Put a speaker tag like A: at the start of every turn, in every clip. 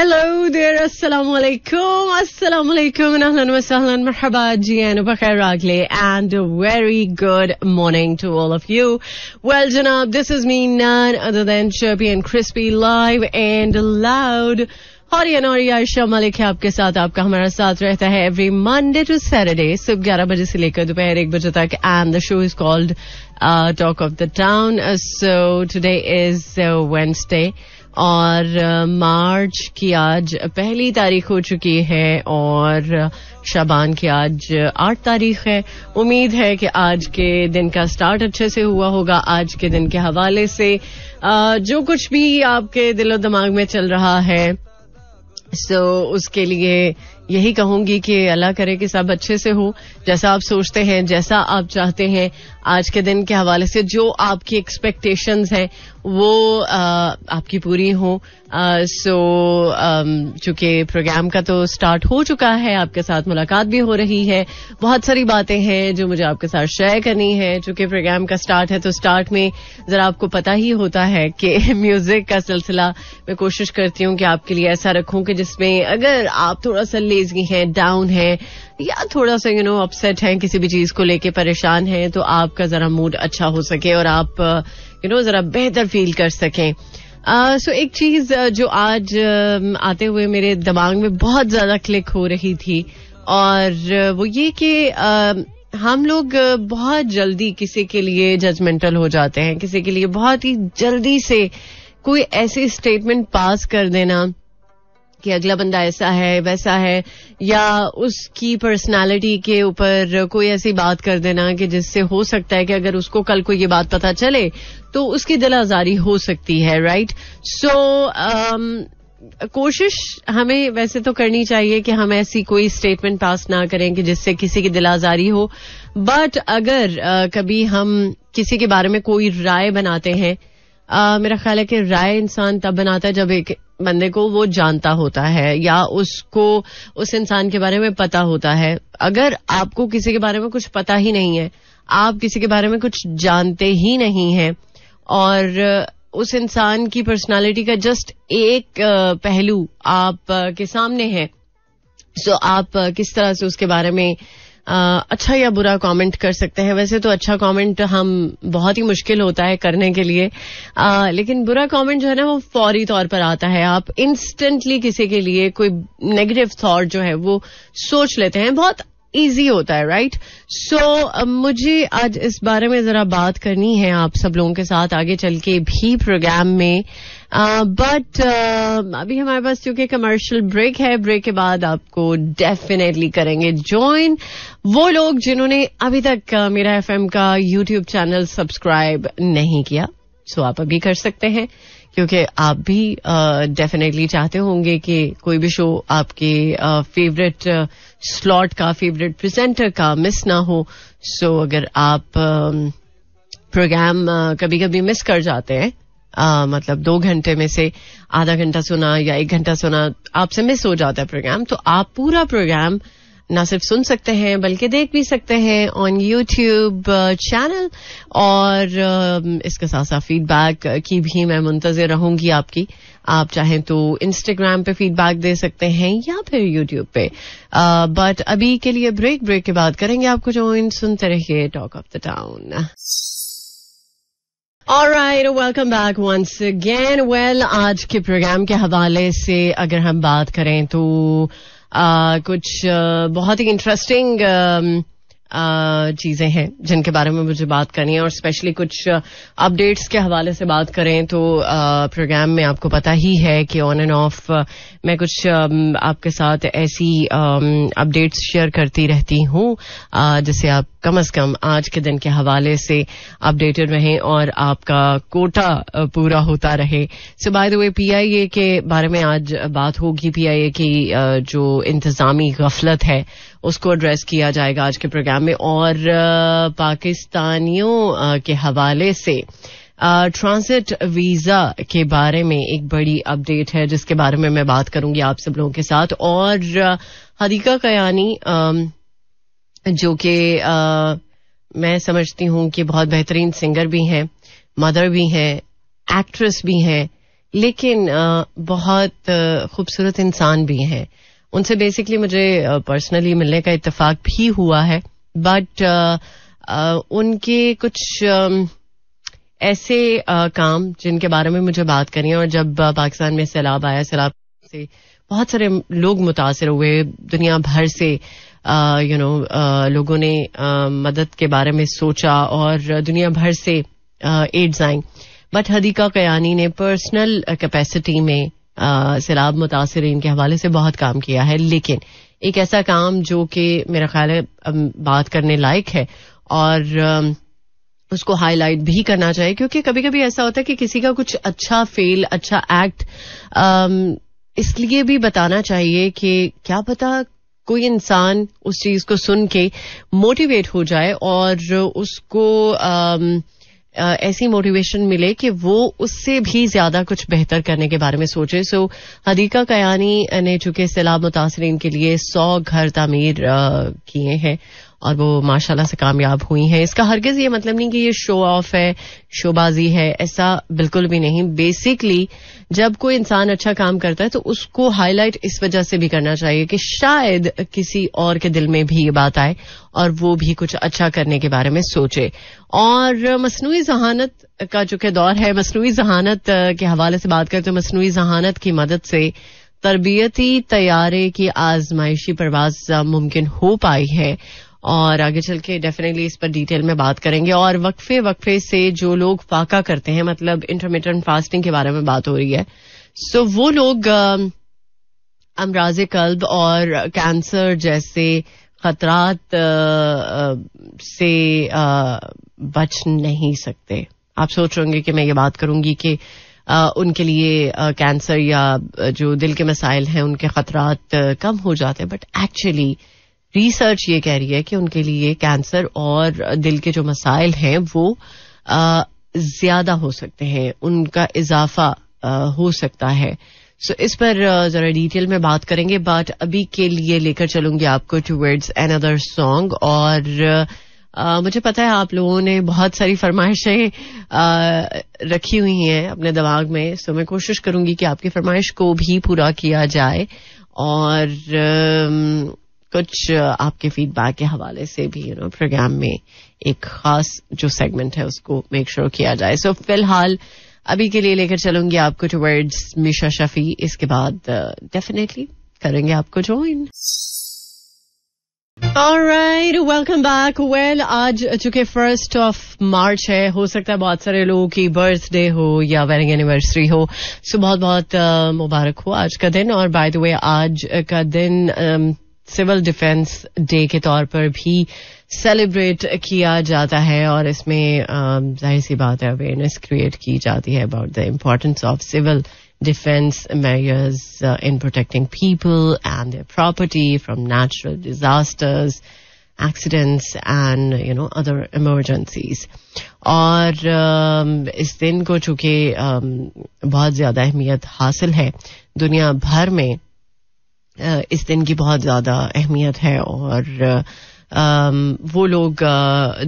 A: Hello there, assalamu alaikum, and ahlan wa sahlan, marhaba, jian, ragli, and a very good morning to all of you. Well, Janab, this is me, none other than Chirpy and Crispy, live and loud. Hari and Hari Aisha Malik hai aapke saath aapka hamara saath rehta hai every Monday to Saturday sub 11 baje se lekar dopahar 1 baje tak and the show is called uh, Talk of the Town uh, so today is uh, Wednesday और मार्च की आज पहली तारीख हो चुकी है और शाबान की आज आठ तारीख है उम्मीद है कि आज के दिन का स्टार्ट अच्छे से हुआ होगा आज के दिन के हवाले से जो कुछ भी आपके दिलो दिमाग में चल रहा है सो so, उसके लिए यही कहूंगी कि अल्लाह करे कि सब अच्छे से हो जैसा आप सोचते हैं जैसा आप चाहते हैं आज के दिन के हवाले से जो आपकी एक्सपेक्टेशंस हैं वो आपकी पूरी हो सो चूंकि प्रोग्राम का तो स्टार्ट हो चुका है आपके साथ मुलाकात भी हो रही है बहुत सारी बातें हैं जो मुझे आपके साथ शेयर करनी है चूंकि प्रोग्राम का स्टार्ट है तो स्टार्ट में जरा आपको पता ही होता है कि म्यूजिक का सिलसिला मैं कोशिश करती हूँ कि आपके लिए ऐसा रखूँ कि जिसमें अगर आप थोड़ा सा लेजी हैं डाउन है या थोड़ा सा यू नो अपसेट हैं किसी भी चीज को लेके परेशान हैं तो आपका जरा मूड अच्छा हो सके और आप यू नो जरा बेहतर फील कर सकें सो एक चीज जो आज आते हुए मेरे दिमाग में बहुत ज्यादा क्लिक हो रही थी और वो ये कि हम लोग बहुत जल्दी किसी के लिए जजमेंटल हो जाते हैं किसी के लिए बहुत ही जल्दी से कोई ऐसी स्टेटमेंट पास कर देना कि अगला बंदा ऐसा है वैसा है या उसकी पर्सनालिटी के ऊपर कोई ऐसी बात कर देना कि जिससे हो सकता है कि अगर उसको कल को ये बात पता चले तो उसकी दिल आजारी हो सकती है राइट सो so, um, कोशिश हमें वैसे तो करनी चाहिए कि हम ऐसी कोई स्टेटमेंट पास ना करें कि जिससे किसी की दिलाजारी हो बट अगर आ, uh, कभी हम किसी के बारे में कोई राय बनाते हैं आ, uh, मेरा ख्याल है कि राय इंसान तब बनाता है जब एक बंदे को वो जानता होता है या उसको उस इंसान के बारे में पता होता है अगर आपको किसी के बारे में कुछ पता ही नहीं है आप किसी के बारे में कुछ जानते ही नहीं हैं और उस इंसान की पर्सनालिटी का जस्ट एक पहलू आप के सामने है सो तो आप किस तरह से उसके बारे में अच्छा या बुरा कमेंट कर सकते हैं वैसे तो अच्छा कमेंट हम बहुत ही मुश्किल होता है करने के लिए आ, लेकिन बुरा कमेंट जो है ना वो फौरी तौर पर आता है आप इंस्टेंटली किसी के लिए कोई नेगेटिव थॉट जो है वो सोच लेते हैं बहुत इजी होता है राइट right? सो so, मुझे आज इस बारे में जरा बात करनी है आप सब लोगों के साथ आगे चल के भी प्रोग्राम में बट uh, uh, अभी हमारे पास क्योंकि कमर्शियल ब्रेक है ब्रेक के बाद आपको डेफिनेटली करेंगे ज्वाइन वो लोग जिन्होंने अभी तक मेरा एफ का यूट्यूब चैनल सब्सक्राइब नहीं किया सो आप अभी कर सकते हैं क्योंकि आप भी डेफिनेटली चाहते होंगे कि कोई भी शो आपके फेवरेट स्लॉट का फेवरेट प्रेजेंटर का मिस ना हो सो अगर आप प्रोग्राम कभी कभी मिस कर जाते हैं uh, मतलब दो घंटे में से आधा घंटा सुना या एक घंटा सुना आपसे मिस हो जाता है प्रोग्राम तो आप पूरा प्रोग्राम ना सिर्फ सुन सकते हैं बल्कि देख भी सकते हैं ऑन यूट्यूब चैनल और um, इसके साथ साथ फीडबैक की भी मैं मुंतजर रहूंगी आपकी आप चाहें तो इंस्टाग्राम पे फीडबैक दे सकते हैं या फिर यूट्यूब पे बट uh, अभी के लिए ब्रेक ब्रेक के बाद करेंगे आपको ज्वाइन सुनते रहिए टॉक ऑफ द टाउन और right welcome back once again well आज के प्रोग्राम के हवाले से अगर हम बात करें तो कुछ बहुत ही इंटरेस्टिंग um, चीज़ें हैं जिनके बारे में मुझे बात करनी है और स्पेशली कुछ अपडेट्स के हवाले से बात करें तो प्रोग्राम में आपको पता ही है कि ऑन एंड ऑफ मैं कुछ um, आपके साथ ऐसी अपडेट्स um, शेयर करती रहती हूं जिसे आप कम अज कम आज के दिन के हवाले से अपडेटेड रहें और आपका कोटा पूरा होता रहे so by the way PIA के बारे में आज बात होगी पीआईए की जो इंतजामी गफलत है उसको एड्रेस किया जाएगा आज के प्रोग्राम में और पाकिस्तानियों के हवाले से ट्रांसिट वीजा के बारे में एक बड़ी अपडेट है जिसके बारे में मैं बात करूंगी आप सब लोगों के साथ और हदीका कयानी जो कि मैं समझती हूँ कि बहुत बेहतरीन सिंगर भी हैं मदर भी हैं एक्ट्रेस भी हैं लेकिन आ, बहुत खूबसूरत इंसान भी हैं उनसे बेसिकली मुझे पर्सनली मिलने का इतफाक भी हुआ है बट उनके कुछ आ, ऐसे आ, काम जिनके बारे में मुझे बात करी और जब पाकिस्तान में सैलाब आया सैलाब से बहुत सारे लोग मुतासर हुए दुनिया भर से यू नो लोगों ने मदद के बारे में सोचा और दुनिया भर से एड्स आई बट हदीका कयानी ने पर्सनल कैपेसिटी में सैलाब मुतासर के हवाले से बहुत काम किया है लेकिन एक ऐसा काम जो कि मेरा ख्याल है बात करने लायक है और उसको हाईलाइट भी करना चाहिए क्योंकि कभी कभी ऐसा होता है कि किसी का कुछ अच्छा फेल अच्छा एक्ट इसलिए भी बताना चाहिए कि क्या पता कोई इंसान उस चीज को सुन के मोटिवेट हो जाए और उसको आम, ऐसी मोटिवेशन मिले कि वो उससे भी ज्यादा कुछ बेहतर करने के बारे में सोचे सो हदीका कयानी ने चूंकि सैलाब मुतासरीन के लिए सौ घर तामीर किए हैं और वो माशाल्लाह से कामयाब हुई हैं इसका हरगिज ये मतलब नहीं कि ये शो ऑफ है शोबाजी है ऐसा बिल्कुल भी नहीं बेसिकली जब कोई इंसान अच्छा काम करता है तो उसको हाईलाइट इस वजह से भी करना चाहिए कि शायद किसी और के दिल में भी ये बात आए और वो भी कुछ अच्छा करने के बारे में सोचे और मसनू जहानत का जो दौर है मसनू जहानत के हवाले से बात करते तो हैं मसनू जहानत की मदद से तरबियती तैयारे की आजमाइशी परवाज मुमकिन हो पाई है और आगे चल के डेफिनेटली इस पर डिटेल में बात करेंगे और वक्फे वक्फे से जो लोग पाका करते हैं मतलब इंटरमीडियंट फास्टिंग के बारे में बात हो रही है सो so, वो लोग अमराज कल्ब और कैंसर जैसे खतरात से आ, बच नहीं सकते आप सोच रहे होंगे कि मैं ये बात करूंगी कि आ, उनके लिए कैंसर या जो दिल के मसाइल हैं उनके खतरात कम हो जाते हैं बट एक्चुअली रिसर्च ये कह रही है कि उनके लिए कैंसर और दिल के जो मसाइल हैं वो ज्यादा हो सकते हैं उनका इजाफा हो सकता है सो इस पर जरा डिटेल में बात करेंगे बट अभी के लिए लेकर चलूंगी आपको टूवर्ड्स एन अदर सॉन्ग और आ, मुझे पता है आप लोगों ने बहुत सारी फरमाइशें रखी हुई हैं अपने दिमाग में सो मैं कोशिश करूंगी कि आपकी फरमाइश को भी पूरा किया जाए और आ, कुछ आपके फीडबैक के हवाले से भी यू नो प्रोग्राम में एक खास जो सेगमेंट है उसको मेक श्योर sure किया जाए सो so, फिलहाल अभी के लिए लेकर चलूंगी आपको टू वर्ड्स मिशा शफी इसके बाद डेफिनेटली uh, करेंगे आपको join right welcome back well आज चूंकि फर्स्ट ऑफ मार्च है हो सकता है बहुत सारे लोगों की बर्थडे हो या वेडिंग एनिवर्सरी हो सो बहुत बहुत मुबारक हो आज का दिन और बाय द वे आज का दिन um, सिविल डिफेंस डे के तौर पर भी सेलिब्रेट किया जाता है और इसमें जाहिर सी बात है अवेयरनेस क्रिएट की जाती है about the importance of civil defence measures in protecting people and property their natural disasters accidents and you know other emergencies और um, इस दिन को चूंकि um, बहुत ज़्यादा अहमियत हासिल है दुनिया भर में इस दिन की बहुत ज़्यादा अहमियत है और वो लोग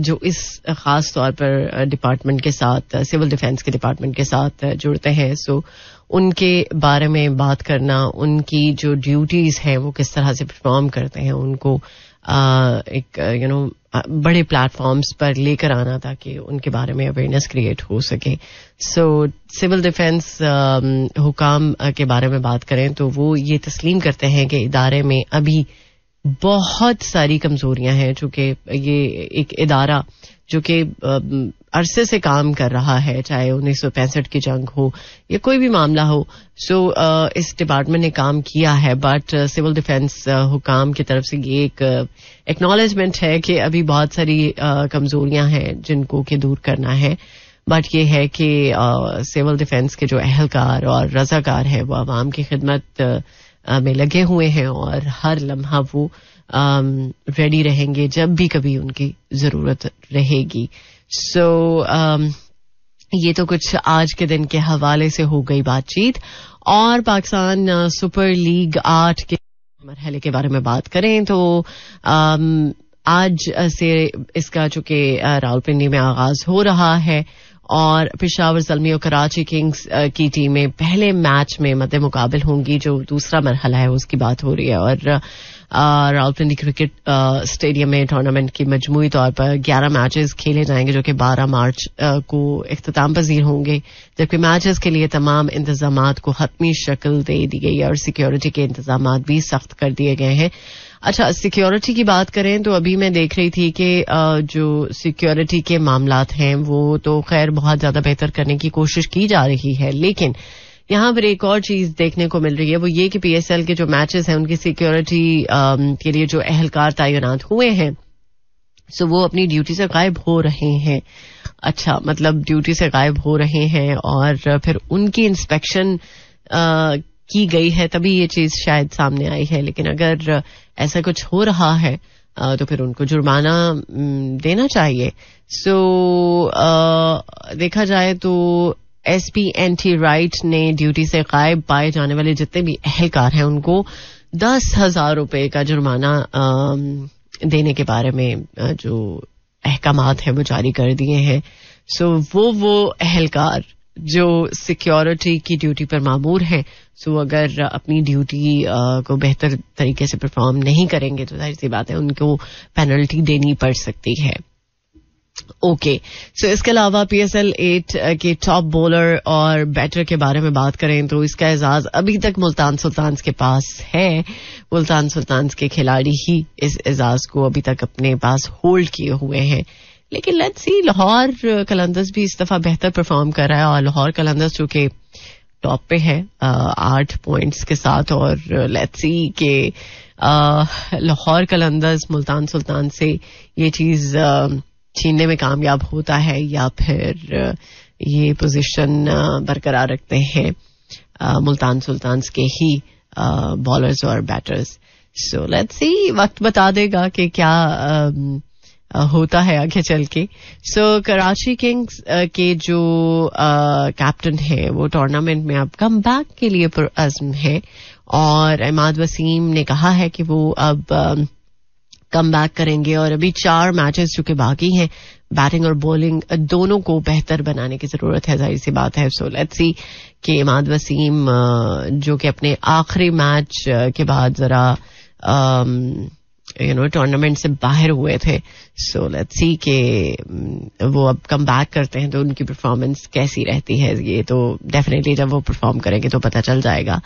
A: जो इस ख़ास तौर पर डिपार्टमेंट के साथ सिविल डिफेंस के डिपार्टमेंट के साथ जुड़ते हैं सो उनके बारे में बात करना उनकी जो ड्यूटीज़ हैं वो किस तरह से परफॉर्म करते हैं उनको एक यू नो बड़े प्लेटफॉर्म्स पर लेकर आना ताकि उनके बारे में अवेयरनेस क्रिएट हो सके सो सिविल डिफेंस हुकाम के बारे में बात करें तो वो ये तस्लीम करते हैं कि इदारे में अभी बहुत सारी कमजोरियां हैं चूंकि ये एक इदारा जो कि अरसे से काम कर रहा है चाहे उन्नीस सौ पैंसठ की जंग हो या कोई भी मामला हो सो so, uh, इस डिपार्टमेंट ने काम किया है बट सिविल डिफेंस हुकाम की तरफ से ये एक एक्नॉलेजमेंट uh, है कि अभी बहुत सारी uh, कमजोरियां हैं जिनको कि दूर करना है बट ये है कि सिविल uh, डिफेंस के जो अहलकार और रजाकार है वो आवाम की खिदमत में लगे हुए हैं और हर लम्हा वो रेडी um, रहेंगे जब भी कभी उनकी जरूरत रहेगी सो um, ये तो कुछ आज के दिन के हवाले से हो गई बातचीत और पाकिस्तान uh, सुपर लीग आठ के मरहले के बारे में बात करें तो um, आज uh, से इसका चूंकि uh, रावलपिंडी में आगाज हो रहा है और पिशावर जलमी और कराची किंग्स की टीमें पहले मैच में मद्दे मुकाबल होंगी जो दूसरा मरहला है उसकी बात हो रही है और रावलपिंडी क्रिकेट स्टेडियम में टूर्नामेंट की मजमू तौर पर ग्यारह मैचेस खेले जाएंगे जो कि बारह मार्च को अख्ताम पजीर होंगे जबकि मैचेस के लिए तमाम इंतजाम को हतमी शक्ल दे दी गई है और सिक्योरिटी के इंतजाम भी सख्त कर दिए गए हैं अच्छा सिक्योरिटी की बात करें तो अभी मैं देख रही थी कि जो सिक्योरिटी के मामला हैं वो तो खैर बहुत ज्यादा बेहतर करने की कोशिश की जा रही है लेकिन यहां पर एक और चीज देखने को मिल रही है वो ये कि पीएसएल के जो मैचेस हैं उनकी सिक्योरिटी um, के लिए जो एहलकार तैनात हुए हैं सो वो अपनी ड्यूटी से गायब हो रहे हैं अच्छा मतलब ड्यूटी से गायब हो रहे हैं और फिर उनकी इंस्पेक्शन uh, की गई है तभी ये चीज शायद सामने आई है लेकिन अगर ऐसा कुछ हो रहा है uh, तो फिर उनको जुर्माना mm, देना चाहिए सो so, uh, देखा जाए तो S P N T right ने ड्यूटी से गायब पाए जाने वाले जितने भी अहलकार हैं उनको दस हजार रुपये का जुर्माना देने के बारे में जो अहकाम हैं वो जारी कर दिए हैं सो वो वो अहलकार जो सिक्योरिटी की ड्यूटी पर मामूर हैं सो अगर अपनी ड्यूटी को बेहतर तरीके से परफॉर्म नहीं करेंगे तो जाहिर सी बात है उनको पेनल्टी देनी पड़ सकती है ओके सो इसके अलावा पीएसएल एट uh, के टॉप बॉलर और बैटर के बारे में बात करें तो इसका एजाज अभी तक मुल्तान सुल्तान के पास है मुल्तान सुल्तान के खिलाड़ी ही इस एजाज को अभी तक अपने पास होल्ड किए हुए हैं लेकिन लेट्स सी लाहौर कलंदस भी इस दफा बेहतर परफॉर्म कर रहा है और लाहौर कलंदस चूंकि टॉप पे है uh, आठ पॉइंट्स के साथ और लेट्स सी के लाहौर कलंदस मुल्तान सुल्तान से ये चीज uh, छीनने में कामयाब होता है या फिर ये पोजीशन बरकरार रखते हैं मुल्तान सुल्तान के ही बॉलर्स और बैटर्स सो लेट्स सी वक्त बता देगा कि क्या होता है आगे चल के सो कराची किंग्स के जो कैप्टन है वो टूर्नामेंट में अब कम बैक के लिए पुरजम है और इमाद वसीम ने कहा है कि वो अब कम बैक करेंगे और अभी चार मैचेस जो कि बाकी हैं बैटिंग और बॉलिंग दोनों को बेहतर बनाने की जरूरत है जाहिर सी बात है सो लेट्स सी कि इमाद वसीम जो कि अपने आखिरी मैच के बाद जरा यू नो टूर्नामेंट से बाहर हुए थे सो लेट्स सी कि वो अब कम बैक करते हैं तो उनकी परफॉर्मेंस कैसी रहती है ये तो डेफिनेटली जब वो परफॉर्म करेंगे तो पता चल जाएगा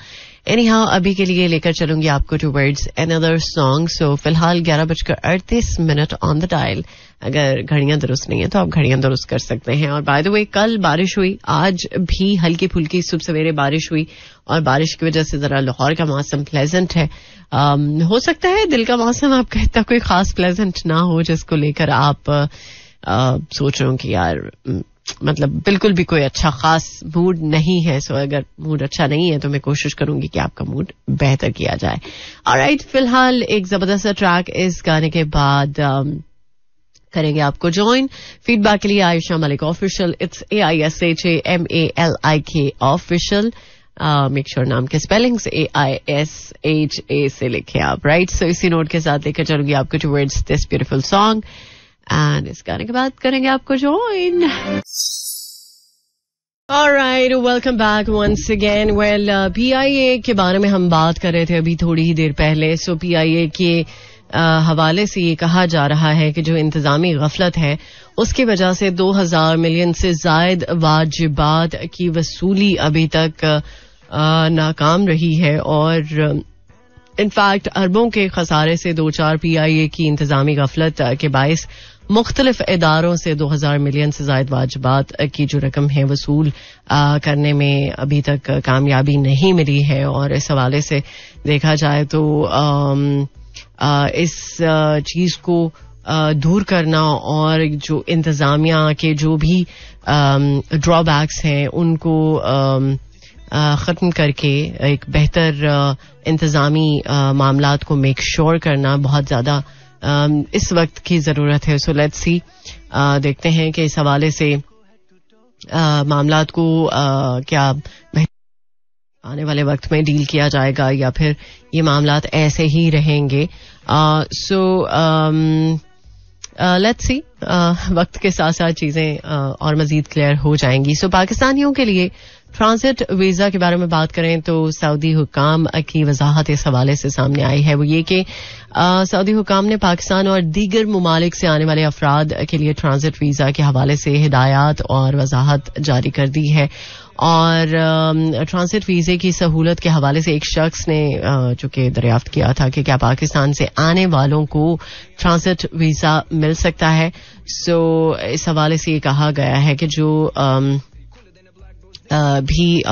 A: एनी हाँ अभी के लिए लेकर चलूंगी आपको towards another song so फिलहाल ग्यारह बजकर अड़तीस मिनट ऑन द डायल अगर घड़ियां दुरुस्त नहीं है तो आप घड़ियां दुरुस्त कर सकते हैं और बाय द वे कल बारिश हुई आज भी हल्की फुल्की सुबह सवेरे बारिश हुई और बारिश की वजह से जरा लाहौर का मौसम प्लेजेंट है आम, um, हो सकता है दिल का मौसम आपका इतना कोई खास प्लेजेंट ना हो जिसको लेकर आप आ, uh, सोच रहे हो कि यार मतलब बिल्कुल भी कोई अच्छा खास मूड नहीं है सो अगर मूड अच्छा नहीं है तो मैं कोशिश करूंगी कि आपका मूड बेहतर किया जाए और राइट फिलहाल एक जबरदस्त ट्रैक इस गाने के बाद um, करेंगे आपको ज्वाइन फीडबैक के लिए Ayusha Malik official it's A I S H A M A L I K official make sure नाम के spellings A I S H A से लिखे आप राइट सो इसी नोट के साथ लेकर चलूंगी आपको towards this beautiful song and इस गाने के बाद करेंगे आपको join All right, welcome back once again. Well, uh, PIA के बारे में हम बात कर रहे थे अभी थोड़ी ही देर पहले सो so, PIA के uh, हवाले से ये कहा जा रहा है कि जो इंतजामी गफलत है उसकी वजह से 2000 मिलियन से जायद वाजिबात की वसूली अभी तक uh, नाकाम रही है और इनफैक्ट uh, अरबों के खसारे से दो चार पी आई ए की इंतजामी गफलत uh, के बायस मुख्तलिफ इदारों से दो हज़ार मिलियन से जायद वाजबात की जो रकम है वसूल आ, करने में अभी तक कामयाबी नहीं मिली है और इस हवाले से देखा जाए तो आ, आ, इस चीज़ को दूर करना और जो इंतज़ामिया के जो भी ड्रॉबैक्स हैं उनको ख़त्म करके एक बेहतर इंतज़ामी मामला को मेक श्योर करना बहुत ज़्यादा Um, इस वक्त की जरूरत है सो लेट्स सी देखते हैं कि इस हवाले से uh, मामला को uh, क्या आने वाले वक्त में डील किया जाएगा या फिर ये मामला ऐसे ही रहेंगे सो लेट्स सी वक्त के साथ साथ चीज़ें uh, और मजीद क्लियर हो जाएंगी सो so, पाकिस्तानियों के लिए ट्रांजिट वीजा के बारे में बात करें तो सऊदी हुकाम की वजाहत इस हवाले से सामने आई है वो ये कि सऊदी हुकाम ने पाकिस्तान और दीगर ममालिक से आने वाले अफराद के लिए ट्रांजिट वीजा के हवाले से हिदायत और वजाहत जारी कर दी है और ट्रांसिट वीज़े की सहूलत के हवाले से एक शख्स ने चूंकि दरियाफ्त किया था कि क्या पाकिस्तान से आने वालों को ट्रांसिट वीज़ा मिल सकता है सो इस हवाले से ये कहा गया है कि जो भी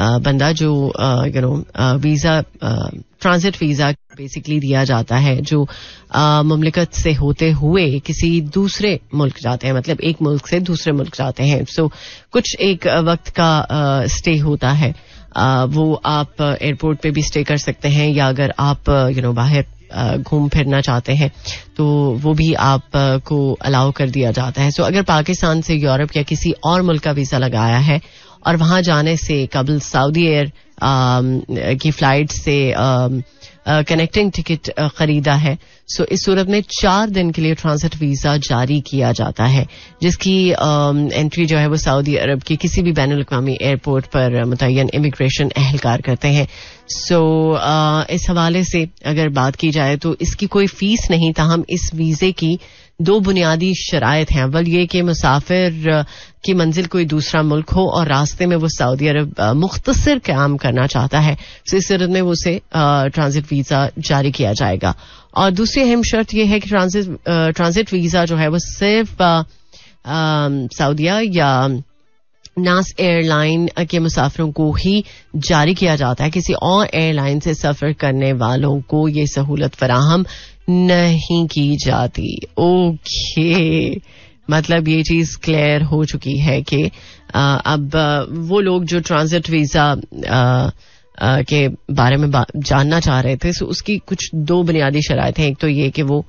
A: बंदा जो you know visa transit visa basically दिया जाता है जो ममलिकत से होते हुए किसी दूसरे मुल्क जाते हैं मतलब एक मुल्क से दूसरे मुल्क जाते हैं सो so, कुछ एक वक्त का आ, स्टे होता है आ, वो आप एयरपोर्ट पे भी स्टे कर सकते हैं या अगर आप यू नो बाहर घूम फिरना चाहते हैं तो वो भी आप को अलाउ कर दिया जाता है सो अगर पाकिस्तान से यूरोप या किसी और मुल्क का वीज़ा लगाया है और वहां जाने से कबल सऊदी एयर की फ्लाइट से कनेक्टिंग टिकट खरीदा है सो इस सूरत में चार दिन के लिए ट्रांसिट वीजा जारी किया जाता है जिसकी एंट्री जो है वो सऊदी अरब की किसी भी बैन अवी एयरपोर्ट पर मुतन इमिग्रेशन एहलकार करते हैं सो इस हवाले से अगर बात की जाए तो इसकी कोई फीस नहीं तहम इस वीजे की दो बुनियादी शराय हैं अवल ये कि मुसाफिर की मंजिल कोई दूसरा मुल्क हो और रास्ते में वो सऊदी अरब मुख्तसर काम करना चाहता है तो इस सूरत में उसे ट्रांजिट वीजा जारी किया जाएगा और दूसरी अहम शर्त यह है कि ट्रांजिट ट्रांजिट वीजा जो है वो सिर्फ सऊदिया या नास एयरलाइन के मुसाफिरों को ही जारी किया जाता है किसी और एयरलाइन से सफर करने वालों को ये सहूलत फराहम नहीं की जाती ओके मतलब ये चीज क्लियर हो चुकी है कि अब वो लोग जो ट्रांजिट वीजा के बारे में बा, जानना चाह रहे थे सो उसकी कुछ दो बुनियादी शराय हैं एक तो ये कि वो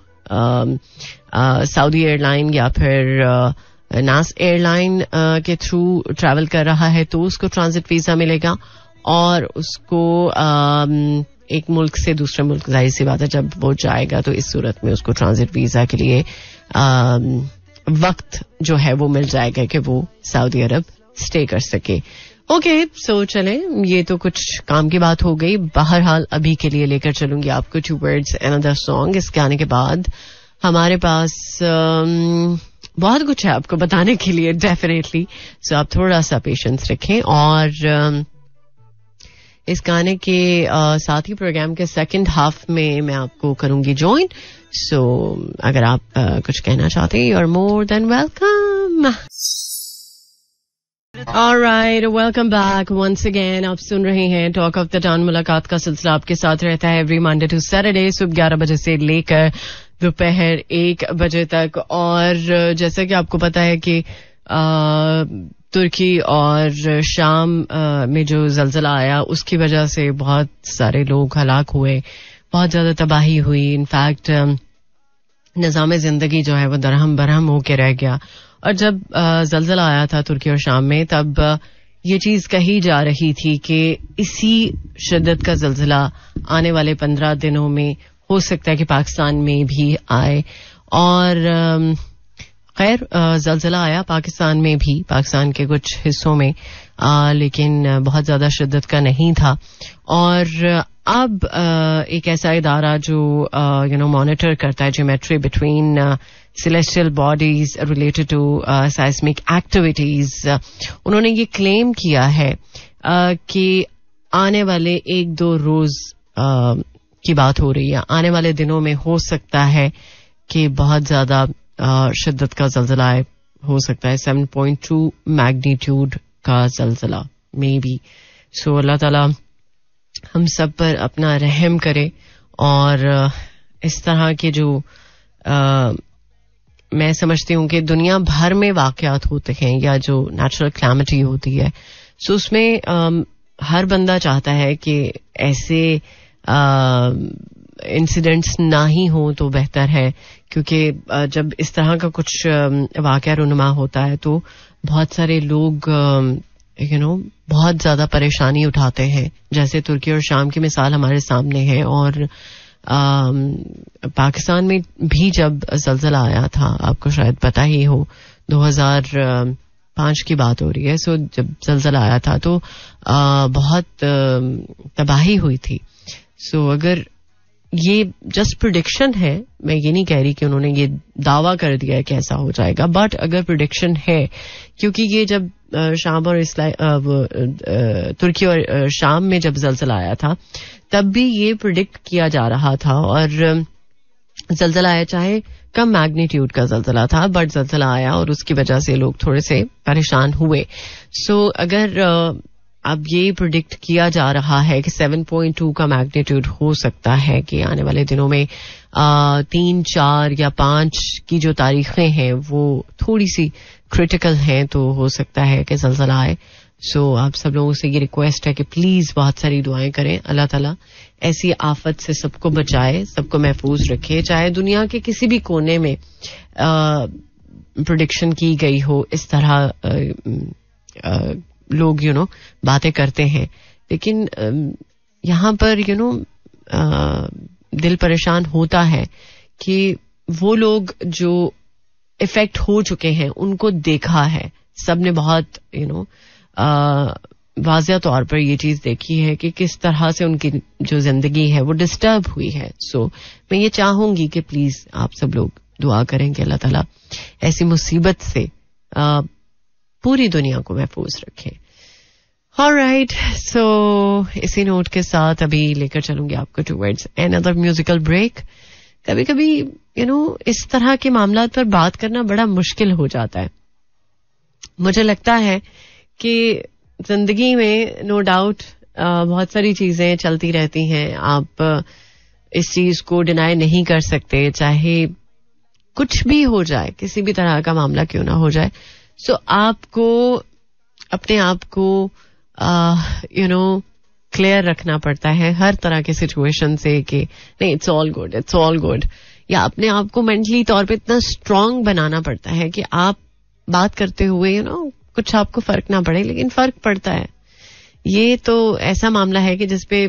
A: सऊदी एयरलाइन या फिर आ, नास एयरलाइन के थ्रू ट्रैवल कर रहा है तो उसको ट्रांजिट वीजा मिलेगा और उसको एक मुल्क से दूसरे मुल्क जाहिर सी बात है जब वो जाएगा तो इस सूरत में उसको ट्रांजिट वीजा के लिए वक्त जो है वो मिल जाएगा कि वो सऊदी अरब स्टे कर सके ओके सो चले ये तो कुछ काम की बात हो गई बहरहाल अभी के लिए लेकर चलूंगी आपको towards another song इसके आने के बाद हमारे पास आ, बहुत कुछ है आपको बताने के लिए डेफिनेटली सो आप थोड़ा सा पेशेंस रखें और um, इस गाने के uh, साथ ही प्रोग्राम के सेकंड हाफ में मैं आपको करूंगी ज्वाइन सो अगर आप uh, कुछ कहना चाहते हैं और more than welcome All right, welcome back once again. आप सुन रहे हैं टॉक ऑफ द टाउन मुलाकात का सिलसिला आपके साथ रहता है एवरी मंडे टू सैटरडे सुबह ग्यारह बजे से लेकर दोपहर एक बजे तक और जैसा कि आपको पता है कि तुर्की और शाम में जो जलजला आया उसकी वजह से बहुत सारे लोग हलाक हुए बहुत ज़्यादा तबाही हुई इनफैक्ट निज़ाम ज़िंदगी जो है वो दरहम बरहम होके रह गया और जब जलजला आया था तुर्की और शाम में तब ये चीज़ कही जा रही थी कि इसी शिद्दत का जलजिला आने वाले पंद्रह दिनों में हो सकता है कि पाकिस्तान में भी आए और खैर जलजिला आया पाकिस्तान में भी पाकिस्तान के कुछ हिस्सों में आ, लेकिन बहुत ज्यादा शिद्दत का नहीं था और अब आ, एक ऐसा इदारा जो यू नो मॉनिटर करता है geometry between celestial bodies related to seismic activities उन्होंने ये क्लेम किया है कि आने वाले एक दो रोज की बात हो रही है आने वाले दिनों में हो सकता है कि बहुत ज्यादा शिद्दत का जलजिला हो सकता है सेवन पॉइंट टू मैग्नीट्यूड का जलजिला मे बी सो अल्लाह ताला हम सब पर अपना रहम करे और इस तरह के जो आ, मैं समझती हूँ कि दुनिया भर में वाकयात होते हैं या जो नेचुरल क्लैमिटी होती है सो उसमें आ, हर बंदा चाहता है कि ऐसे इंसिडेंट्स ना ही हो तो बेहतर है क्योंकि जब इस तरह का कुछ वाक़ रुनमा होता है तो बहुत सारे लोग यू नो बहुत ज़्यादा परेशानी उठाते हैं जैसे तुर्की और शाम की मिसाल हमारे सामने है और पाकिस्तान में भी जब जलजला आया था आपको शायद पता ही हो 2005 की बात हो रही है सो जब जलजला आया था तो बहुत तबाही हुई थी सो so, अगर ये जस्ट प्रोडिक्शन है मैं ये नहीं कह रही कि उन्होंने ये दावा कर दिया है कि ऐसा हो जाएगा बट अगर प्रोडिक्शन है क्योंकि ये जब शाम और तुर्की और शाम में जब जलसला आया था तब भी ये प्रोडिक्ट किया जा रहा था और जलसला आया चाहे कम मैग्नीट्यूड का जलसला था बट जलसला आया और उसकी वजह से लोग थोड़े से परेशान हुए सो so, अगर अब ये प्रोडिक्ट किया जा रहा है कि 7.2 का मैग्नीट्यूड हो सकता है कि आने वाले दिनों में आ, तीन चार या पांच की जो तारीखें हैं वो थोड़ी सी क्रिटिकल हैं तो हो सकता है कि जलजला आए सो so, आप सब लोगों से ये रिक्वेस्ट है कि प्लीज बहुत सारी दुआएं करें अल्लाह ताला ऐसी आफत से सबको बचाए सबको महफूज रखे चाहे दुनिया के किसी भी कोने में प्रोडिक्शन की गई हो इस तरह आ, आ, लोग यू नो बातें करते हैं लेकिन यहाँ पर यू नो दिल परेशान होता है कि वो लोग जो इफेक्ट हो चुके हैं उनको देखा है सबने बहुत यू नो वाजिया तौर पर ये चीज देखी है कि किस तरह से उनकी जो जिंदगी है वो डिस्टर्ब हुई है सो so, मैं ये चाहूंगी कि प्लीज आप सब लोग दुआ करें कि अल्लाह ताला ऐसी मुसीबत से पूरी दुनिया को महफूज रखे राइट सो इसी नोट के साथ अभी लेकर चलूंगी आपको towards another musical break कभी कभी यू नो इस तरह के मामला पर बात करना बड़ा मुश्किल हो जाता है मुझे लगता है कि जिंदगी में नो डाउट बहुत सारी चीजें चलती रहती हैं आप इस चीज को डिनाई नहीं कर सकते चाहे कुछ भी हो जाए किसी भी तरह का मामला क्यों ना हो जाए सो so, आपको अपने आप को यू नो क्लियर रखना पड़ता है हर तरह के सिचुएशन से कि नहीं it's all good it's all good या अपने आप को मेंटली तौर पे इतना स्ट्रांग बनाना पड़ता है कि आप बात करते हुए यू you नो know, कुछ आपको फर्क ना पड़े लेकिन फर्क पड़ता है ये तो ऐसा मामला है कि जिसपे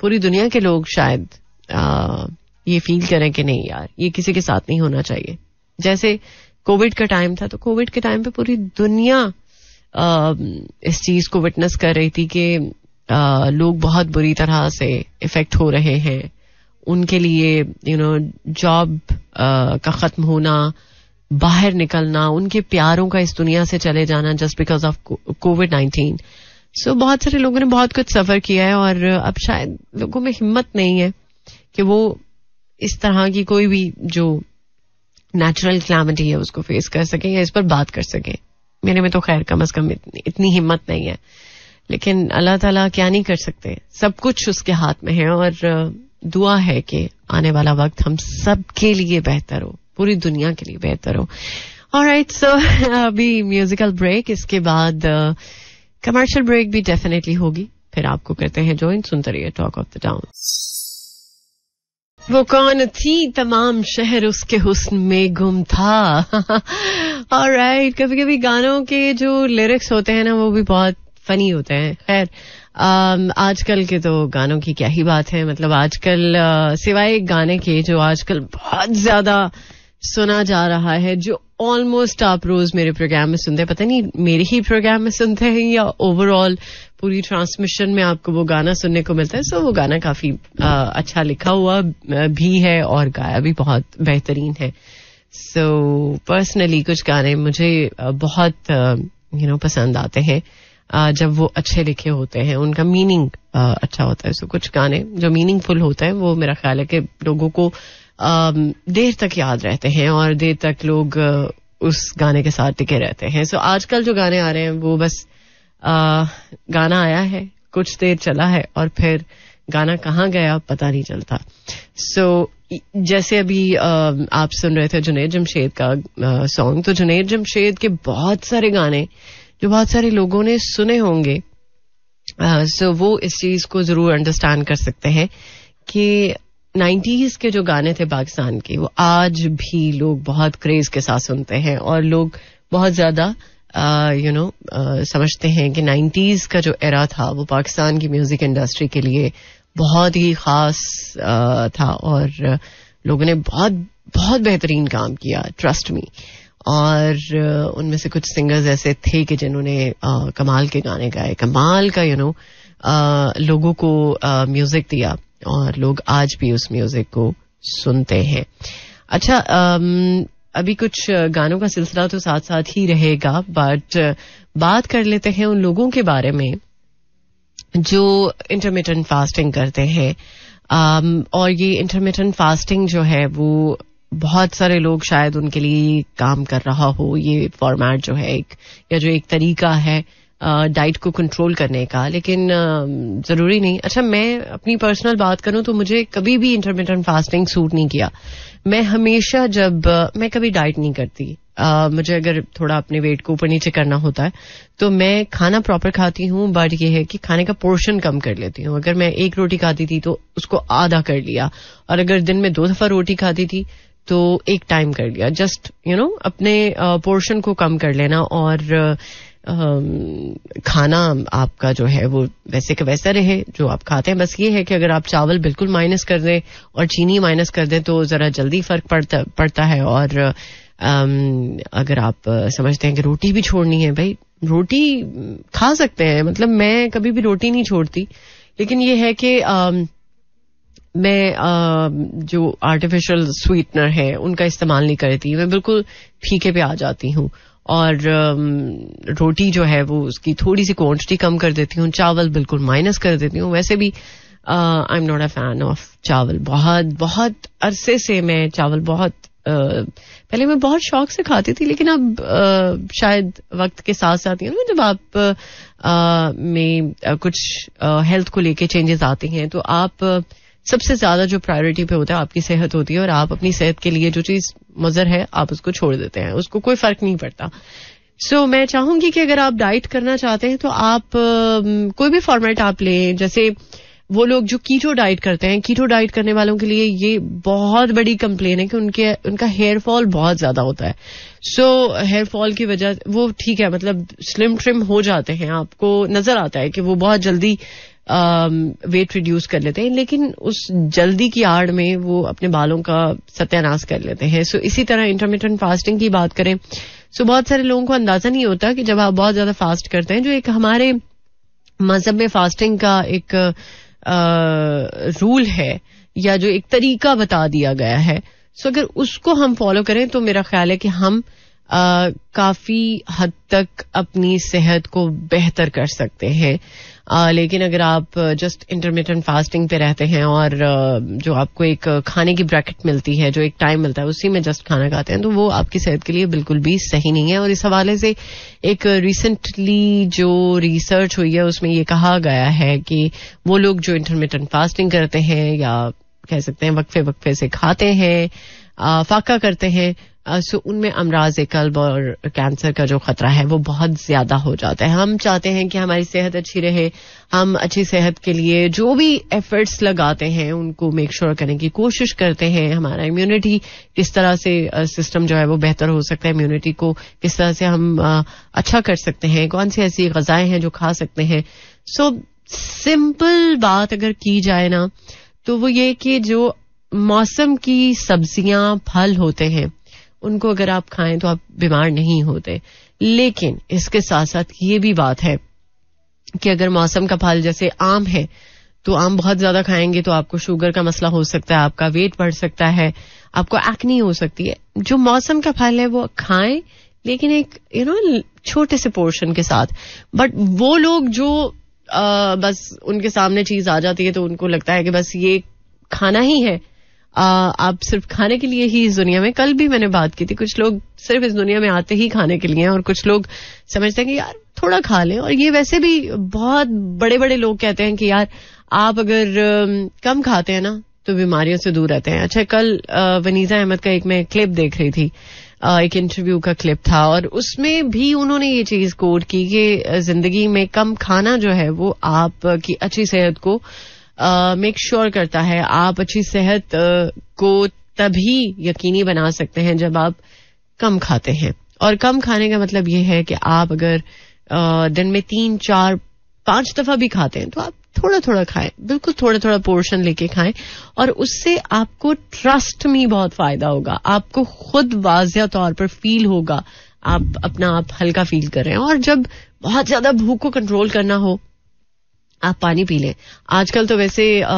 A: पूरी दुनिया के लोग शायद आ, ये फील करें कि नहीं यार ये किसी के साथ नहीं होना चाहिए जैसे कोविड का टाइम था तो कोविड के टाइम पे पूरी दुनिया आ, इस चीज को विटनेस कर रही थी कि लोग बहुत बुरी तरह से इफेक्ट हो रहे हैं उनके लिए यू नो जॉब का खत्म होना बाहर निकलना उनके प्यारों का इस दुनिया से चले जाना just because of Covid nineteen so बहुत सारे लोगों ने बहुत कुछ सफर किया है और अब शायद लोगों में हिम्मत नहीं है कि वो इस तरह की कोई भी जो नेचुरल क्लैमिटी है उसको फेस कर सकें या इस पर बात कर सकें मेरे में तो खैर कम अज कम इतनी, इतनी हिम्मत नहीं है लेकिन अल्लाह ताला क्या नहीं कर सकते सब कुछ उसके हाथ में है और दुआ है कि आने वाला वक्त हम सब के लिए बेहतर हो पूरी दुनिया के लिए बेहतर हो और राइट सो अभी म्यूजिकल ब्रेक इसके बाद कमर्शियल ब्रेक भी डेफिनेटली होगी फिर आपको करते हैं ज्वाइन सुनते रहिए टॉक ऑफ द टाउन वो कौन थी तमाम शहर उसके हुस्न में गुम था और राइट right, कभी कभी गानों के जो लिरिक्स होते हैं ना वो भी बहुत फनी होते हैं खैर um, आजकल के तो गानों की क्या ही बात है मतलब आजकल uh, सिवाय गाने के जो आजकल बहुत ज्यादा सुना जा रहा है जो ऑलमोस्ट आप रोज मेरे प्रोग्राम में सुनते हैं पता नहीं मेरे ही प्रोग्राम में सुनते हैं या ओवरऑल पूरी ट्रांसमिशन में आपको वो गाना सुनने को मिलता है सो वो गाना काफी आ, अच्छा लिखा हुआ भी है और गाया भी बहुत बेहतरीन है सो so, पर्सनली कुछ गाने मुझे बहुत यू नो पसंद आते हैं जब वो अच्छे लिखे होते हैं उनका मीनिंग अच्छा होता है सो so, कुछ गाने जो मीनिंगफुल होते हैं वो मेरा ख्याल है कि लोगों को देर तक याद रहते हैं और देर तक लोग उस गाने के साथ टिके रहते हैं सो आजकल जो गाने आ रहे हैं वो बस गाना आया है कुछ देर चला है और फिर गाना कहाँ गया पता नहीं चलता सो so, जैसे अभी आप सुन रहे थे जुनेद जमशेद का सॉन्ग तो जुनेद जमशेद के बहुत सारे गाने जो बहुत सारे लोगों ने सुने होंगे सो so वो इस चीज को जरूर अंडरस्टैंड कर सकते हैं कि नाइन्टीज के जो गाने थे पाकिस्तान के वो आज भी लोग बहुत क्रेज के साथ सुनते हैं और लोग बहुत ज्यादा यू नो समझते हैं कि नाइन्टीज का जो एरा था वो पाकिस्तान की म्यूजिक इंडस्ट्री के लिए बहुत ही खास था और लोगों ने बहुत बहुत बेहतरीन काम किया ट्रस्ट मी और उनमें से कुछ सिंगर्स ऐसे थे कि जिन्होंने कमाल के गाने गाए कमाल का यू you नो know, लोगों को म्यूजिक दिया और लोग आज भी उस म्यूजिक को सुनते हैं अच्छा आम, अभी कुछ गानों का सिलसिला तो साथ साथ ही रहेगा बट बात कर लेते हैं उन लोगों के बारे में जो इंटरमीडियंट फास्टिंग करते हैं um, और ये इंटरमीडियंट फास्टिंग जो है वो बहुत सारे लोग शायद उनके लिए काम कर रहा हो ये फॉर्मेट जो है एक या जो एक तरीका है डाइट को कंट्रोल करने का लेकिन ज़रूरी नहीं अच्छा मैं अपनी पर्सनल बात करूं तो मुझे कभी भी इंटरमीडियंट फास्टिंग सूट नहीं किया मैं हमेशा जब मैं कभी डाइट नहीं करती मुझे अगर थोड़ा अपने वेट को ऊपर नीचे करना होता है तो मैं खाना प्रॉपर खाती हूँ बट ये है कि खाने का पोर्शन कम कर लेती हूँ अगर मैं एक रोटी खाती थी तो उसको आधा कर लिया और अगर दिन में दो दफा रोटी खाती थी तो एक टाइम कर लिया जस्ट यू नो अपने पोर्शन को कम कर लेना और uh, खाना आपका जो है वो वैसे का वैसा रहे जो आप खाते हैं बस ये है कि अगर आप चावल बिल्कुल माइनस कर दें और चीनी माइनस कर दें तो ज़रा जल्दी फ़र्क पड़ता पड़ता है और अगर आप समझते हैं कि रोटी भी छोड़नी है भाई रोटी खा सकते हैं मतलब मैं कभी भी रोटी नहीं छोड़ती लेकिन ये है कि मैं आ, जो आर्टिफिशियल स्वीटनर है उनका इस्तेमाल नहीं करती मैं बिल्कुल फीके पे आ जाती हूँ और um, रोटी जो है वो उसकी थोड़ी सी क्वांटिटी कम कर देती हूँ चावल बिल्कुल माइनस कर देती हूँ वैसे भी I am not a fan of chawal बहुत बहुत अरसे से मैं चावल बहुत आ, uh, पहले मैं बहुत शौक से खाती थी लेकिन अब आ, uh, शायद वक्त के साथ साथ ही जब आप आ, uh, में कुछ हेल्थ को लेके चेंजेस आते हैं तो आप सबसे ज्यादा जो प्रायोरिटी पे होता है आपकी सेहत होती है और आप अपनी सेहत के लिए जो चीज मजर है आप उसको छोड़ देते हैं उसको कोई फर्क नहीं पड़ता सो so, मैं चाहूंगी कि अगर आप डाइट करना चाहते हैं तो आप कोई भी फॉर्मेट आप लें जैसे वो लोग जो कीटो डाइट करते हैं कीटो डाइट करने वालों के लिए ये बहुत बड़ी कंप्लेन है कि उनके उनका हेयर फॉल बहुत ज्यादा होता है सो हेयर फॉल की वजह वो ठीक है मतलब स्लिम ट्रिम हो जाते हैं आपको नजर आता है कि वो बहुत जल्दी वेट um, रिड्यूस कर लेते हैं लेकिन उस जल्दी की आड़ में वो अपने बालों का सत्यानाश कर लेते हैं सो इसी तरह इंटरमीडियंट फास्टिंग की बात करें सो बहुत सारे लोगों को अंदाजा नहीं होता कि जब आप बहुत ज्यादा फास्ट करते हैं जो एक हमारे मजहब में फास्टिंग का एक रूल है या जो एक तरीका बता दिया गया है सो अगर उसको हम फॉलो करें तो मेरा ख्याल है कि हम आ, काफी हद तक अपनी सेहत को बेहतर कर सकते हैं आ, लेकिन अगर आप जस्ट इंटरमीडियंट फास्टिंग पे रहते हैं और जो आपको एक खाने की ब्रैकेट मिलती है जो एक टाइम मिलता है उसी में जस्ट खाना खाते हैं तो वो आपकी सेहत के लिए बिल्कुल भी सही नहीं है और इस हवाले से एक रिसेंटली जो रिसर्च हुई है उसमें ये कहा गया है कि वो लोग जो इंटरमीडियंट फास्टिंग करते हैं या कह सकते हैं वक्फे वक्फे से खाते हैं फाका करते हैं सो उनमें अमराज कल्ब और कैंसर का जो खतरा है वो बहुत ज्यादा हो जाता है हम चाहते हैं कि हमारी सेहत अच्छी रहे हम अच्छी सेहत के लिए जो भी एफर्ट्स लगाते हैं उनको मेक श्योर sure करने की कोशिश करते हैं हमारा इम्यूनिटी किस तरह से सिस्टम जो है वो बेहतर हो सकता है इम्यूनिटी को किस तरह से हम अच्छा कर सकते हैं कौन सी ऐसी गजाएं हैं जो खा सकते हैं सो सिंपल बात अगर की जाए ना तो वो ये कि जो मौसम की सब्जियां फल होते हैं उनको अगर आप खाएं तो आप बीमार नहीं होते लेकिन इसके साथ साथ ये भी बात है कि अगर मौसम का फल जैसे आम है तो आम बहुत ज्यादा खाएंगे तो आपको शुगर का मसला हो सकता है आपका वेट बढ़ सकता है आपको एक्नी हो सकती है जो मौसम का फल है वो खाएं लेकिन एक यू you नो know, छोटे से पोर्शन के साथ बट वो लोग जो आ, बस उनके सामने चीज आ जाती है तो उनको लगता है कि बस ये खाना ही है आप सिर्फ खाने के लिए ही इस दुनिया में कल भी मैंने बात की थी कुछ लोग सिर्फ इस दुनिया में आते ही खाने के लिए हैं और कुछ लोग समझते हैं कि यार थोड़ा खा लें और ये वैसे भी बहुत बड़े बड़े लोग कहते हैं कि यार आप अगर कम खाते हैं ना तो बीमारियों से दूर रहते हैं अच्छा कल वनीजा अहमद का एक मैं क्लिप देख रही थी एक इंटरव्यू का क्लिप था और उसमें भी उन्होंने ये चीज कोट की कि जिंदगी में कम खाना जो है वो आपकी अच्छी सेहत को मेक श्योर करता है आप अच्छी सेहत को तभी यकीनी बना सकते हैं जब आप कम खाते हैं और कम खाने का मतलब यह है कि आप अगर दिन में तीन चार पांच दफा भी खाते हैं तो आप थोड़ा थोड़ा खाएं बिल्कुल थोड़ा थोड़ा पोर्शन लेके खाएं और उससे आपको ट्रस्ट में बहुत फायदा होगा आपको खुद वाजिया तौर पर फील होगा आप अपना आप हल्का फील कर रहे हैं और जब बहुत ज्यादा भूख को कंट्रोल करना हो आप पानी पी लें आजकल तो वैसे आ,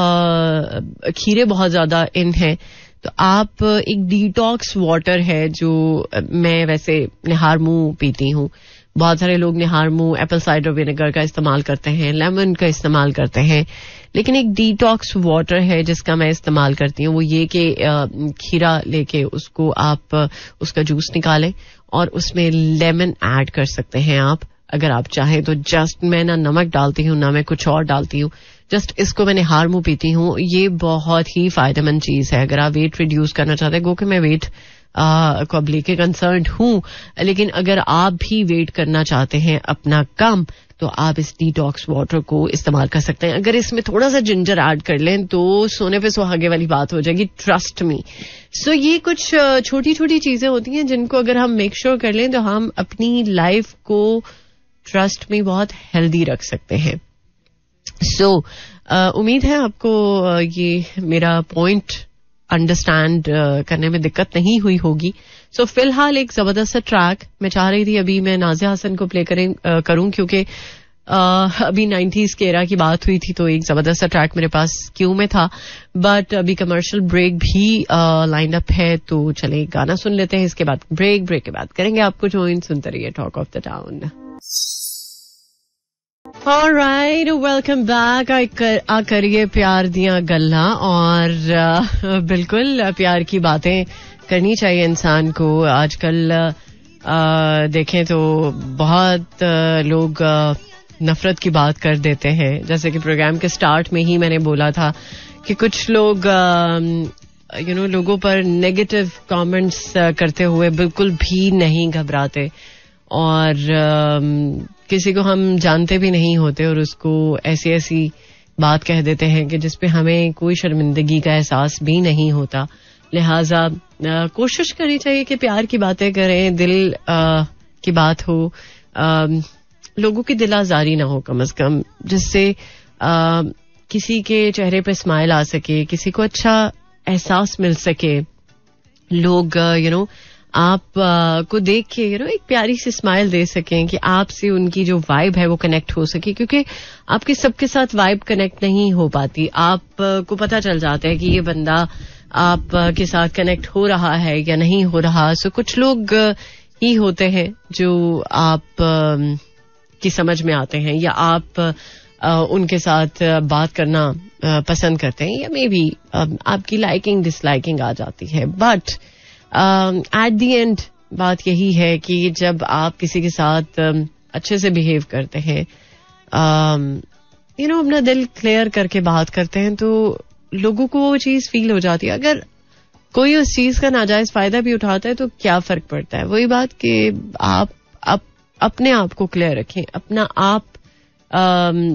A: खीरे बहुत ज्यादा इन हैं तो आप एक डिटॉक्स वाटर है जो मैं वैसे निहार मुंह पीती हूँ बहुत सारे लोग निहार मुंह एप्पल साइडर विनेगर का इस्तेमाल करते हैं लेमन का इस्तेमाल करते हैं लेकिन एक डिटॉक्स वाटर है जिसका मैं इस्तेमाल करती हूँ वो ये कि खीरा लेके उसको आप उसका जूस निकालें और उसमें लेमन ऐड कर सकते हैं आप अगर आप चाहें तो जस्ट मैं ना नमक डालती हूँ ना मैं कुछ और डालती हूँ जस्ट इसको मैंने हार मुंह पीती हूँ ये बहुत ही फायदेमंद चीज है अगर आप वेट रिड्यूस करना चाहते हैं गो कि मैं वेट को लेके कंसर्न हूं लेकिन अगर आप भी वेट करना चाहते हैं अपना कम तो आप इस डिटॉक्स वाटर को इस्तेमाल कर सकते हैं अगर इसमें थोड़ा सा जिंजर ऐड कर लें तो सोने पे सुहागे वाली बात हो जाएगी ट्रस्ट मी सो ये कुछ छोटी छोटी चीजें होती हैं जिनको अगर हम मेक श्योर sure कर लें तो हम अपनी लाइफ को ट्रस्ट में बहुत हेल्दी रख सकते हैं सो so, uh, उम्मीद है आपको uh, ये मेरा पॉइंट अंडरस्टैंड uh, करने में दिक्कत नहीं हुई होगी सो so, फिलहाल एक जबरदस्त ट्रैक मैं चाह रही थी अभी मैं नाजिया हसन को प्ले करें uh, करूं क्योंकि uh, अभी नाइन्टीज के एरा की बात हुई थी तो एक जबरदस्त ट्रैक मेरे पास क्यू में था बट अभी कमर्शियल ब्रेक भी लाइन uh, अप है तो चले गाना सुन लेते हैं इसके बाद ब्रेक ब्रेक के बाद करेंगे आपको ज्वाइन सुनते रहिए talk of the town welcome back welcome आ, आ करिए प्यार दिया गल्ला और बिल्कुल प्यार की बातें करनी चाहिए इंसान को आजकल देखें तो बहुत लोग नफरत की बात कर देते हैं जैसे कि प्रोग्राम के स्टार्ट में ही मैंने बोला था कि कुछ लोग यू नो लोगों पर नेगेटिव कमेंट्स करते हुए बिल्कुल भी नहीं घबराते और किसी को हम जानते भी नहीं होते और उसको ऐसी ऐसी बात कह देते हैं कि जिसपे हमें कोई शर्मिंदगी का एहसास भी नहीं होता लिहाजा कोशिश करनी चाहिए कि प्यार की बातें करें दिल आ, की बात हो आ, लोगों की दिल आजारी ना हो कम अज कम जिससे आ, किसी के चेहरे पर स्माइल आ सके किसी को अच्छा एहसास मिल सके लोग यू नो आप आ, को देख के यू नो एक प्यारी सी स्माइल दे सकें कि आपसे उनकी जो वाइब है वो कनेक्ट हो सके क्योंकि आपके सबके साथ वाइब कनेक्ट नहीं हो पाती आप आ, को पता चल जाता है कि ये बंदा आप आ, के साथ कनेक्ट हो रहा है या नहीं हो रहा सो कुछ लोग ही होते हैं जो आप की समझ में आते हैं या आप उनके साथ बात करना पसंद करते हैं या मे बी आपकी लाइकिंग डिसलाइकिंग आ जाती है बट एट दी एंड बात यही है कि जब आप किसी के साथ um, अच्छे से बिहेव करते हैं यू um, नो अपना दिल क्लियर करके बात करते हैं तो लोगों को वो चीज़ फील हो जाती है अगर कोई उस चीज़ का नाजायज फायदा भी उठाता है तो क्या फ़र्क पड़ता है वही बात कि आप अप, अपने आप को क्लियर रखें अपना आप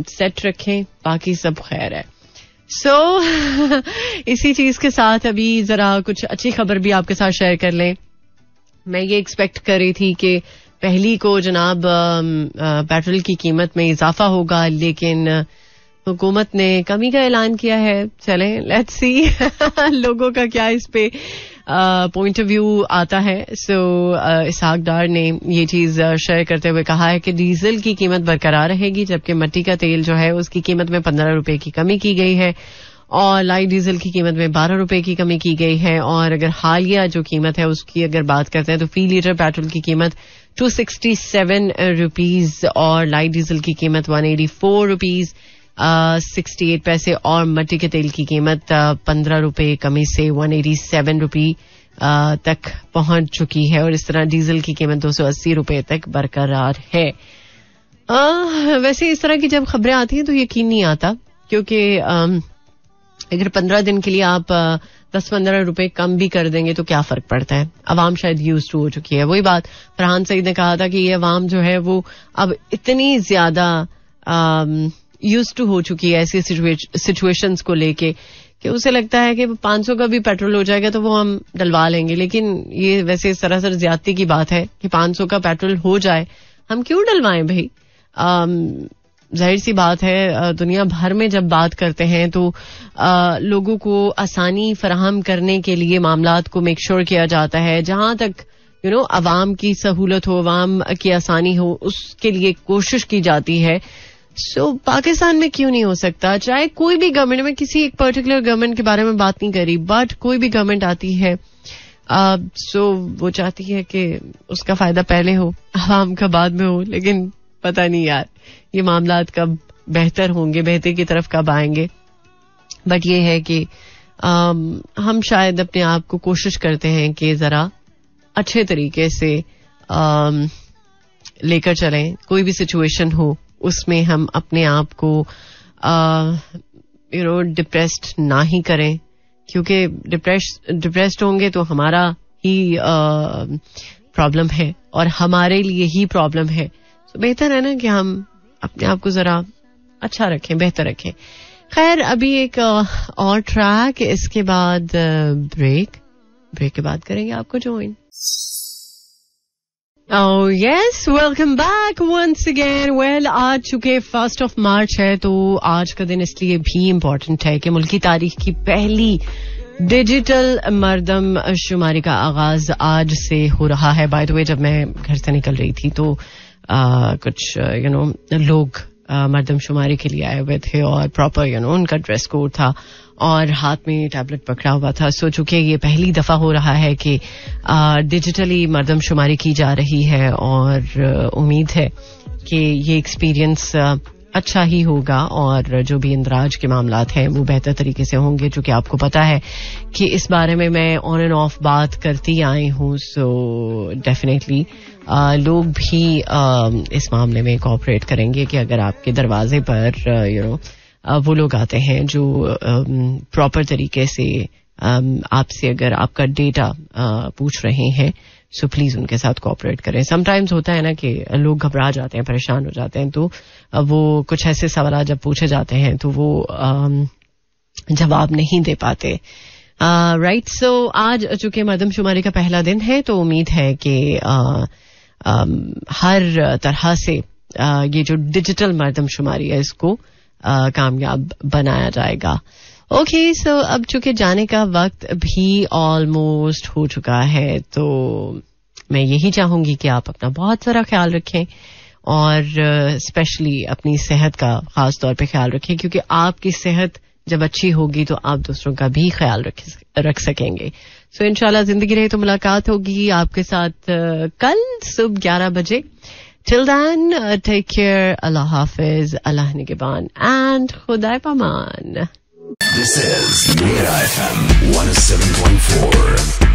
A: सेट um, रखें बाकी सब खैर है सो so, इसी चीज के साथ अभी जरा कुछ अच्छी खबर भी आपके साथ शेयर कर लें मैं ये एक्सपेक्ट कर रही थी कि पहली को जनाब पेट्रोल की कीमत में इजाफा होगा लेकिन हुकूमत ने कमी का ऐलान किया है चलें लेट्स सी लोगों का क्या इस पे पॉइंट ऑफ व्यू आता है सो इसहाक डार ने ये चीज शेयर करते हुए कहा है कि डीजल की कीमत बरकरार रहेगी जबकि मट्टी का तेल जो है उसकी कीमत में पंद्रह रुपए की कमी की गई है और लाइट डीजल की कीमत में बारह रुपए की कमी की गई है और अगर हालिया जो कीमत है उसकी अगर बात करते हैं तो फी लीटर पेट्रोल की कीमत टू सिक्सटी सेवन रुपीज और लाइट डीजल की कीमत one eighty four rupees sixty eight पैसे और मट्टी के तेल की कीमत पंद्रह रुपये कमी से वन एटी सेवन रुपी तक पहुंच चुकी है और इस तरह डीजल की कीमत दो सौ अस्सी रुपये तक बरकरार है आ, वैसे इस तरह की जब खबरें आती हैं तो यकीन नहीं आता क्योंकि अगर पंद्रह दिन के लिए आप दस पंद्रह रुपए कम भी कर देंगे तो क्या फर्क पड़ता है अवाम शायद यूज टू हो चुकी है वही बात फरहान सईद ने कहा था कि ये अवाम जो है वो अब इतनी ज्यादा यूज टू हो चुकी है ऐसी सिचुएशंस को लेके कि उसे लगता है कि 500 का भी पेट्रोल हो जाएगा तो वो हम डलवा लेंगे लेकिन ये वैसे सरासर ज्यादती की बात है कि 500 का पेट्रोल हो जाए हम क्यों डलवाएं भाई जाहिर सी बात है दुनिया भर में जब बात करते हैं तो आ, लोगों को आसानी फराहम करने के लिए मामला को मेक श्योर sure किया जाता है जहां तक यू नो अवाम की सहूलत हो अवाम की आसानी हो उसके लिए कोशिश की जाती है सो so, पाकिस्तान में क्यों नहीं हो सकता चाहे कोई भी गवर्नमेंट में किसी एक पर्टिकुलर गवर्नमेंट के बारे में बात नहीं करी बट कोई भी गवर्नमेंट आती है सो so, वो चाहती है कि उसका फायदा पहले हो आवाम का बाद में हो लेकिन पता नहीं यार ये मामला कब बेहतर होंगे बेहतर की तरफ कब आएंगे बट ये है कि हम शायद अपने आप को कोशिश करते हैं कि जरा अच्छे तरीके से लेकर चलें कोई भी सिचुएशन हो उसमें हम अपने आप को यू नो डिप्रेस्ड ना ही करें क्योंकि डिप्रेस डिप्रेस्ड होंगे तो हमारा ही प्रॉब्लम है और हमारे लिए ही प्रॉब्लम है तो बेहतर है ना कि हम अपने आप को जरा अच्छा रखें बेहतर रखें खैर अभी एक और ट्रैक इसके बाद ब्रेक ब्रेक के बाद करेंगे आपको join yes welcome back once again well आज चुके फर्स्ट ऑफ मार्च है तो आज का दिन इसलिए भी इम्पोर्टेंट है कि मुल्क की तारीख की पहली डिजिटल मरदम शुमारी का आगाज आज से हो रहा है बाय द वे जब मैं घर से निकल रही थी तो आ, कुछ यू नो लोग मरदम शुमारी के लिए आए हुए थे और प्रॉपर यू नो उनका ड्रेस कोड था और हाथ में टैबलेट पकड़ा हुआ था सो चूंकि ये पहली दफा हो रहा है कि डिजिटली मरदमशुमारी की जा रही है और उम्मीद है कि ये एक्सपीरियंस अच्छा ही होगा और जो भी इंदराज के मामला हैं वो बेहतर तरीके से होंगे चूंकि आपको पता है कि इस बारे में मैं ऑन एंड ऑफ बात करती आई हूं सो डेफिनेटली लोग भी आ, इस मामले में कॉपरेट करेंगे कि अगर आपके दरवाजे पर यू नो you know, वो लोग आते हैं जो प्रॉपर तरीके से आपसे अगर आपका डेटा पूछ रहे हैं सो प्लीज उनके साथ कोऑपरेट करें समटाइम्स होता है ना कि लोग घबरा जाते हैं परेशान हो जाते हैं तो वो कुछ ऐसे सवाल जब पूछे जाते हैं तो वो जवाब नहीं दे पाते राइट सो आज चूंकि शुमारी का पहला दिन है तो उम्मीद है कि हर तरह से ये जो डिजिटल मरदमशुमारी है इसको कामयाब बनाया जाएगा ओके okay, सो so अब चूंकि जाने का वक्त भी ऑलमोस्ट हो चुका है तो मैं यही चाहूंगी कि आप अपना बहुत सारा ख्याल रखें और स्पेशली uh, अपनी सेहत का खास तौर पे ख्याल रखें क्योंकि आपकी सेहत जब अच्छी होगी तो आप दूसरों का भी ख्याल रख, रख सकेंगे सो so, इंशाल्लाह जिंदगी रहे तो मुलाकात होगी आपके साथ uh, कल सुबह ग्यारह बजे Till then, uh, take care. Allah Hafiz, Allah Nigiban, and Khudai Paman. This is Mira FM 107.4.